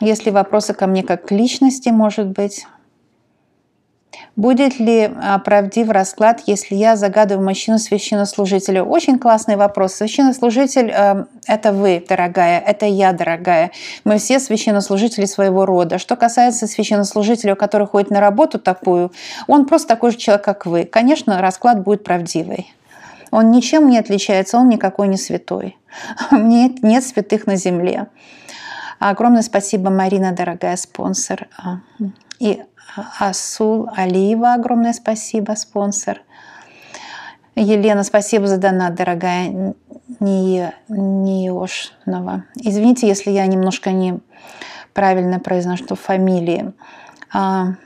Если вопросы ко мне как к личности, может быть. Будет ли а, правдив расклад, если я загадываю мужчину священнослужителю? Очень классный вопрос. Священнослужитель а, это вы, дорогая, это я, дорогая. Мы все священнослужители своего рода. Что касается священнослужителя, который ходит на работу такую, он просто такой же человек, как вы. Конечно, расклад будет правдивый. Он ничем не отличается, он никакой не святой. Нет, нет святых на земле. Огромное спасибо, Марина, дорогая спонсор. А, и а, Асул Алиева, огромное спасибо, спонсор. Елена, спасибо за донат, дорогая Ниошнова. Извините, если я немножко неправильно произношу фамилии. А,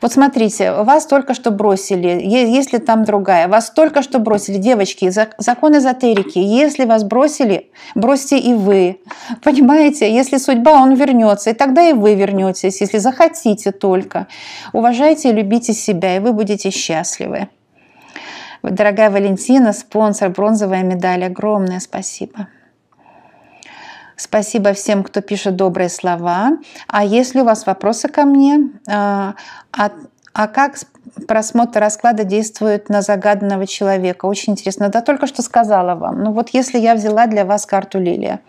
вот смотрите, вас только что бросили, если там другая, вас только что бросили, девочки, закон эзотерики, если вас бросили, бросьте и вы. Понимаете, если судьба, он вернется, и тогда и вы вернетесь, если захотите только. Уважайте и любите себя, и вы будете счастливы. Дорогая Валентина, спонсор, бронзовая медаль, огромное спасибо. Спасибо всем, кто пишет добрые слова. А если у вас вопросы ко мне, а, а, а как просмотр расклада действует на загаданного человека? Очень интересно. Да только что сказала вам. Ну вот если я взяла для вас карту Лилия.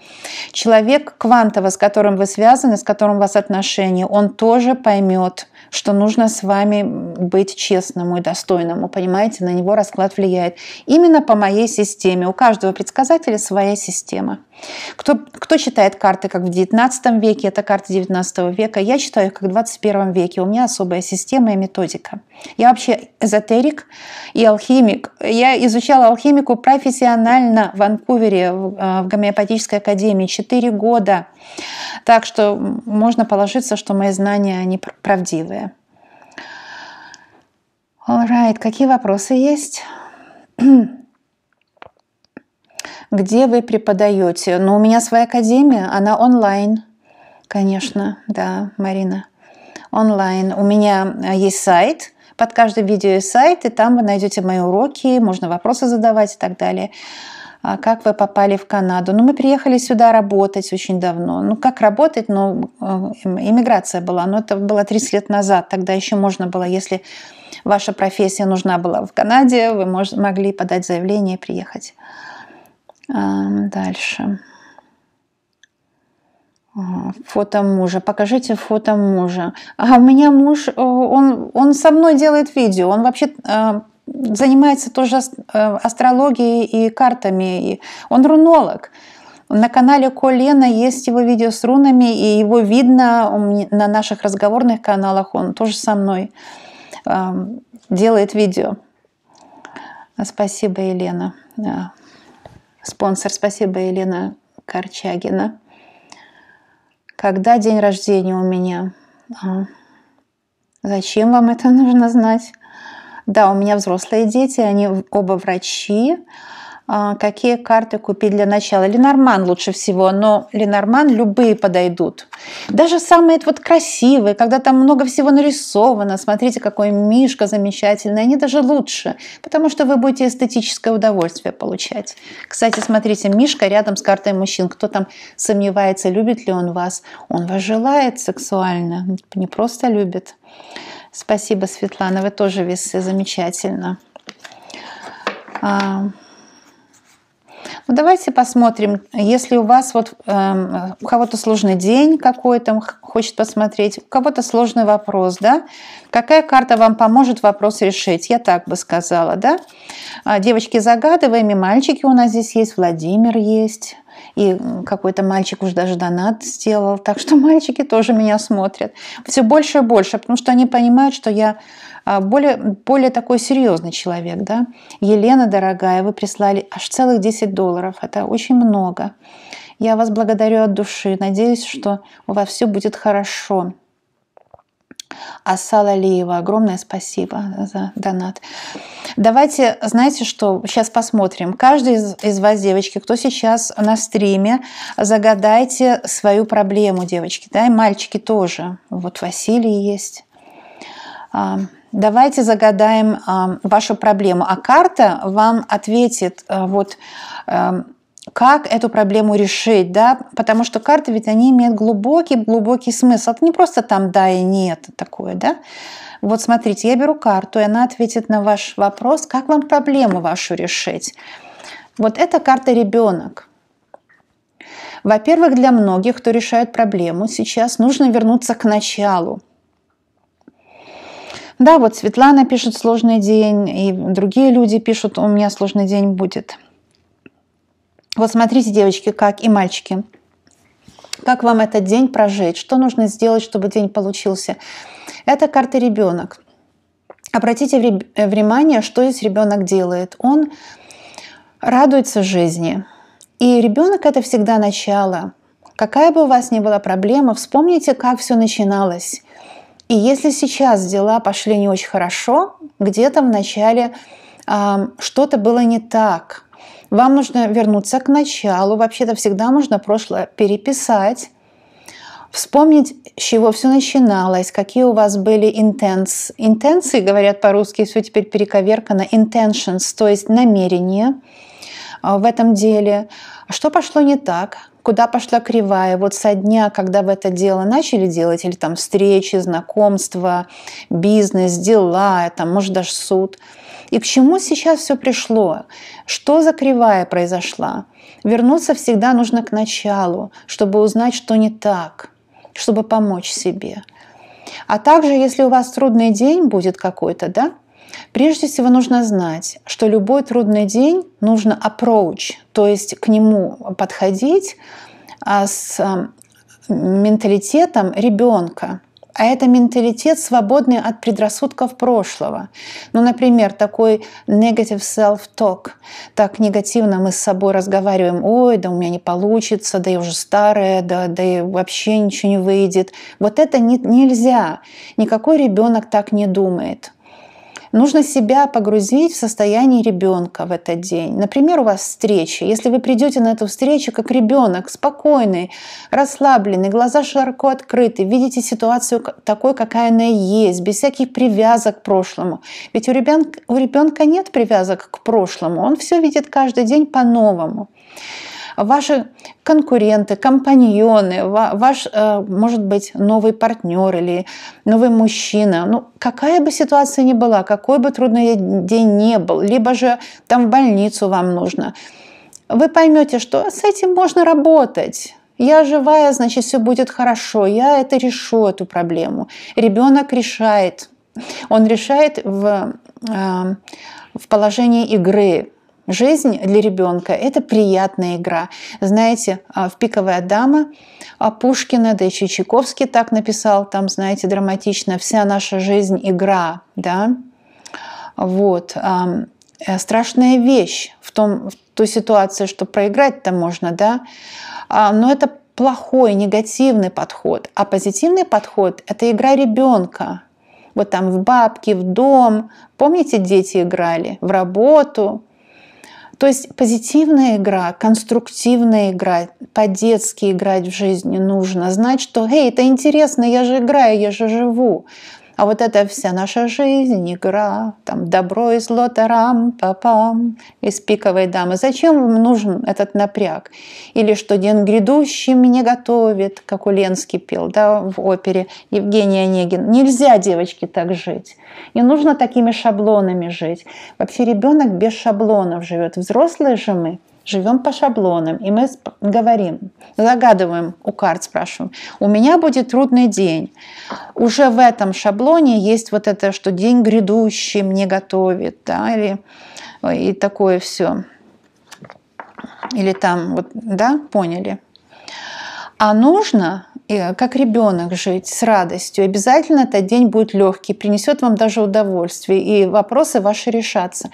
Человек квантово, с которым вы связаны, с которым у вас отношения, он тоже поймет, что нужно с вами быть честным и достойному. Понимаете, на него расклад влияет. Именно по моей системе. У каждого предсказателя своя система. Кто, кто считает карты как в 19 веке, это карты 19 века, я считаю их как в 21 веке. У меня особая система и методика. Я вообще эзотерик и алхимик. Я изучала алхимику профессионально в Ванкувере, в э, гомеопатической академии, 4 года. Так что можно положиться, что мои знания, они правдивые. Alright, какие вопросы есть? Где вы преподаете? Ну, у меня своя академия, она онлайн. Конечно, да, Марина. Онлайн. У меня э, есть сайт, под каждое видео есть сайт, и там вы найдете мои уроки, можно вопросы задавать и так далее. А как вы попали в Канаду? Ну, мы приехали сюда работать очень давно. Ну, как работать? Ну, э, иммиграция была, но это было 30 лет назад. Тогда еще можно было, если ваша профессия нужна была в Канаде, вы могли подать заявление и приехать. Дальше. А, фото мужа. Покажите фото мужа. А у меня муж, э, он, он со мной делает видео. Он вообще э, занимается тоже э, астрологией и картами. И он рунолог. На канале Колена есть его видео с рунами, и его видно на наших разговорных каналах. Он тоже со мной делает видео. Спасибо, Елена спонсор. Спасибо, Елена Корчагина. Когда день рождения у меня? А, зачем вам это нужно знать? Да, у меня взрослые дети, они оба врачи. А, какие карты купить для начала. Ленорман лучше всего, но Ленорман любые подойдут. Даже самые вот красивые, когда там много всего нарисовано, смотрите, какой мишка замечательный, они даже лучше, потому что вы будете эстетическое удовольствие получать. Кстати, смотрите, мишка рядом с картой мужчин. Кто там сомневается, любит ли он вас? Он вас желает сексуально, не просто любит. Спасибо, Светлана, вы тоже весы, замечательно. А, ну, давайте посмотрим, если у вас вот э, у кого-то сложный день какой-то, хочет посмотреть, у кого-то сложный вопрос, да, какая карта вам поможет вопрос решить, я так бы сказала, да. А, девочки, загадываем, и мальчики у нас здесь есть, Владимир есть, и какой-то мальчик уже даже донат сделал, так что мальчики тоже меня смотрят. Все больше и больше, потому что они понимают, что я а, более, более такой серьезный человек, да. Елена, дорогая, вы прислали аж целых 10 долларов, это очень много. Я вас благодарю от души, надеюсь, что у вас все будет хорошо. Асала Алиева, огромное спасибо за донат. Давайте, знаете что, сейчас посмотрим. Каждый из, из вас, девочки, кто сейчас на стриме, загадайте свою проблему, девочки, да, и мальчики тоже. Вот Василий есть. А, Давайте загадаем э, вашу проблему, а карта вам ответит э, вот э, как эту проблему решить, да, потому что карты ведь они имеют глубокий, глубокий смысл. Это не просто там да и нет такое, да. Вот смотрите, я беру карту, и она ответит на ваш вопрос, как вам проблему вашу решить. Вот эта карта ребенок. Во-первых, для многих, кто решает проблему, сейчас нужно вернуться к началу. Да, вот Светлана пишет сложный день, и другие люди пишут, у меня сложный день будет. Вот смотрите, девочки, как и мальчики, как вам этот день прожить, что нужно сделать, чтобы день получился. Это карта ребенок. Обратите внимание, что здесь ребенок делает. Он радуется жизни. И ребенок это всегда начало. Какая бы у вас ни была проблема, вспомните, как все начиналось. И если сейчас дела пошли не очень хорошо, где-то в начале э, что-то было не так, вам нужно вернуться к началу. Вообще-то всегда можно прошлое переписать, вспомнить, с чего все начиналось, какие у вас были интенс. Интенции, говорят по-русски, все теперь перековеркано, intentions, то есть намерения а, в этом деле. Что пошло не так, куда пошла кривая. Вот со дня, когда вы это дело начали делать, или там встречи, знакомства, бизнес, дела, там, может, даже суд. И к чему сейчас все пришло? Что за кривая произошла? Вернуться всегда нужно к началу, чтобы узнать, что не так, чтобы помочь себе. А также, если у вас трудный день будет какой-то, да, Прежде всего нужно знать, что любой трудный день нужно approach, то есть к нему подходить а, с а, менталитетом ребенка. А это менталитет, свободный от предрассудков прошлого. Ну, например, такой negative self-talk. Так негативно мы с собой разговариваем. Ой, да у меня не получится, да я уже старая, да, да и вообще ничего не выйдет. Вот это не, нельзя. Никакой ребенок так не думает. Нужно себя погрузить в состояние ребенка в этот день. Например, у вас встреча. Если вы придете на эту встречу как ребенок, спокойный, расслабленный, глаза широко открыты, видите ситуацию такой, какая она есть, без всяких привязок к прошлому. Ведь у ребенка, у ребенка нет привязок к прошлому. Он все видит каждый день по-новому ваши конкуренты, компаньоны, ваш, э, может быть, новый партнер или новый мужчина. Ну, какая бы ситуация ни была, какой бы трудный день ни был, либо же там в больницу вам нужно, вы поймете, что с этим можно работать. Я живая, значит, все будет хорошо. Я это решу, эту проблему. Ребенок решает. Он решает в, э, в положении игры, Жизнь для ребенка – это приятная игра. Знаете, а, в «Пиковая дама» а Пушкина, да еще Чайковский так написал, там, знаете, драматично, «Вся наша жизнь – игра», да? Вот. Э, страшная вещь в, том, в той ситуации, что проиграть-то можно, да? А, но это плохой, негативный подход. А позитивный подход – это игра ребенка. Вот там в бабки, в дом. Помните, дети играли в работу, то есть позитивная игра, конструктивная игра, по-детски играть в жизни нужно. Знать, что «Эй, это интересно, я же играю, я же живу». А вот это вся наша жизнь, игра, там добро и зло, тарам, папам, из пиковой дамы. Зачем вам нужен этот напряг? Или что день грядущий мне готовит, как Уленский пел да, в опере Евгений Онегин. Нельзя, девочки, так жить. Не нужно такими шаблонами жить. Вообще ребенок без шаблонов живет. Взрослые же мы – живем по шаблонам, и мы говорим, загадываем у карт, спрашиваем, у меня будет трудный день. Уже в этом шаблоне есть вот это, что день грядущий мне готовит, да, или и такое все. Или там, вот, да, поняли. А нужно Э, как ребенок жить с радостью. Обязательно этот день будет легкий, принесет вам даже удовольствие, и вопросы ваши решатся.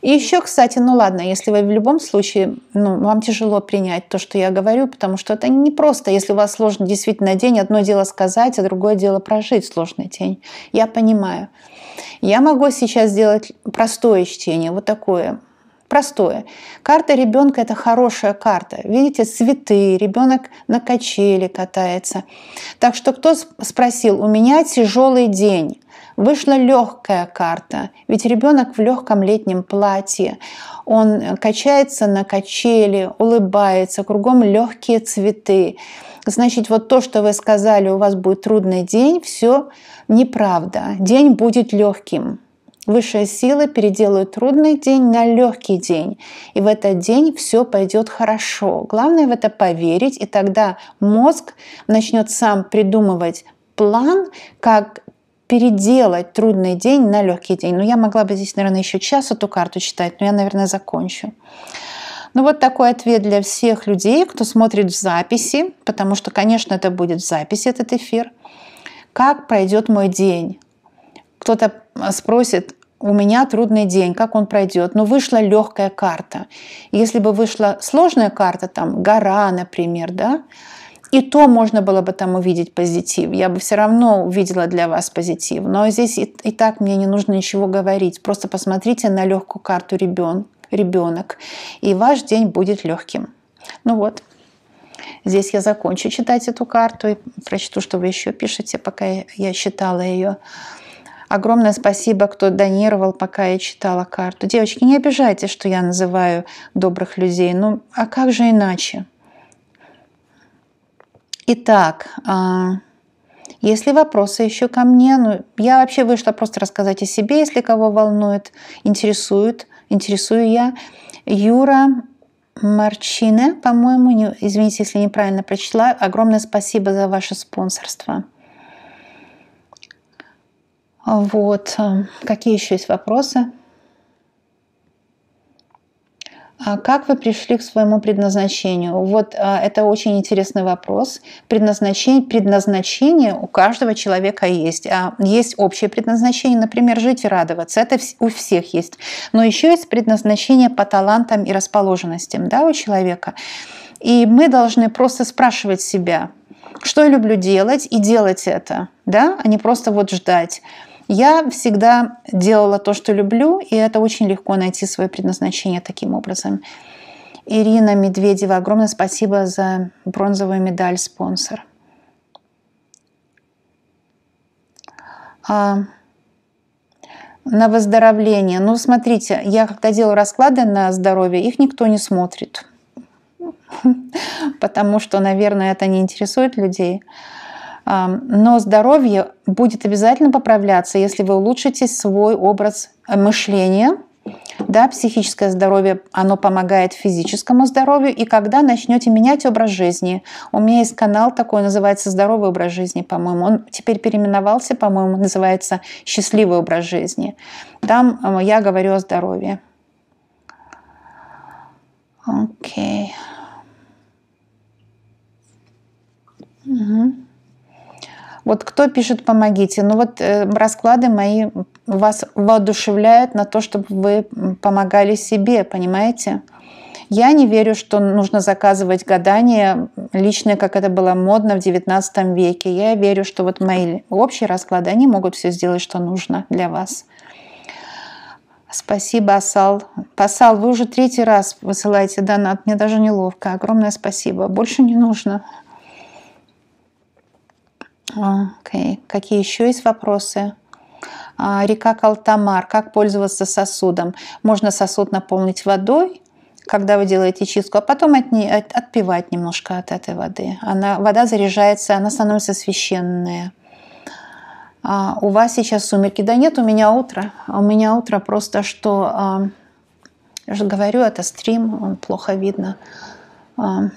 И еще, кстати, ну ладно, если вы в любом случае, ну, вам тяжело принять то, что я говорю, потому что это не просто, если у вас сложный действительно день, одно дело сказать, а другое дело прожить сложный день. Я понимаю. Я могу сейчас сделать простое чтение, вот такое, Простое. Карта ребенка – это хорошая карта. Видите, цветы, ребенок на качели катается. Так что кто спросил, у меня тяжелый день. Вышла легкая карта, ведь ребенок в легком летнем платье. Он качается на качели, улыбается, кругом легкие цветы. Значит, вот то, что вы сказали, у вас будет трудный день, все неправда. День будет легким. Высшая сила переделает трудный день на легкий день. И в этот день все пойдет хорошо. Главное в это поверить, и тогда мозг начнет сам придумывать план, как переделать трудный день на легкий день. Ну, я могла бы здесь, наверное, еще час эту карту читать, но я, наверное, закончу. Ну вот такой ответ для всех людей, кто смотрит в записи, потому что, конечно, это будет в записи этот эфир. Как пройдет мой день? Кто-то спросит, у меня трудный день, как он пройдет. Но вышла легкая карта. Если бы вышла сложная карта, там гора, например, да, и то можно было бы там увидеть позитив. Я бы все равно увидела для вас позитив. Но здесь и, и так мне не нужно ничего говорить. Просто посмотрите на легкую карту ребен, ребенок, и ваш день будет легким. Ну вот. Здесь я закончу читать эту карту и прочту, что вы еще пишете, пока я читала ее. Огромное спасибо, кто донировал, пока я читала карту. Девочки, не обижайтесь, что я называю добрых людей. Ну, а как же иначе? Итак, а, если вопросы еще ко мне, ну, я вообще вышла просто рассказать о себе, если кого волнует, интересует, интересую я. Юра Марчине, по-моему, извините, если неправильно прочла, огромное спасибо за ваше спонсорство. Вот. Э, какие еще есть вопросы? А как вы пришли к своему предназначению? Вот э, это очень интересный вопрос. Предназначение, предназначение у каждого человека есть. А есть общее предназначение, например, жить и радоваться. Это у всех есть. Но еще есть предназначение по талантам и расположенностям да, у человека. И мы должны просто спрашивать себя, что я люблю делать, и делать это, да, а не просто вот ждать. Я всегда делала то, что люблю, и это очень легко найти свое предназначение таким образом. Ирина Медведева, огромное спасибо за бронзовую медаль, спонсор. А, на выздоровление. Ну, смотрите, я когда делаю расклады на здоровье, их никто не смотрит, потому что, наверное, это не интересует людей. Но здоровье будет обязательно поправляться, если вы улучшите свой образ э, мышления. Да, психическое здоровье, оно помогает физическому здоровью. И когда начнете менять образ жизни, у меня есть канал такой, называется «Здоровый образ жизни», по-моему. Он теперь переименовался, по-моему, называется «Счастливый образ жизни». Там э, я говорю о здоровье. Окей. Okay. Угу. Вот кто пишет «помогите»? Ну вот э, расклады мои вас воодушевляют на то, чтобы вы помогали себе, понимаете? Я не верю, что нужно заказывать гадания личное, как это было модно в XIX веке. Я верю, что вот мои общие расклады, они могут все сделать, что нужно для вас. Спасибо, Асал. Пасал, вы уже третий раз высылаете донат. Мне даже неловко. Огромное спасибо. Больше не нужно. Okay. Какие еще есть вопросы? А, река Калтамар. Как пользоваться сосудом? Можно сосуд наполнить водой, когда вы делаете чистку, а потом от, от, отпивать немножко от этой воды. Она, вода заряжается, она становится священная. А у вас сейчас сумерки? Да нет, у меня утро. У меня утро просто, что... А, я же говорю, это стрим, он плохо видно. А,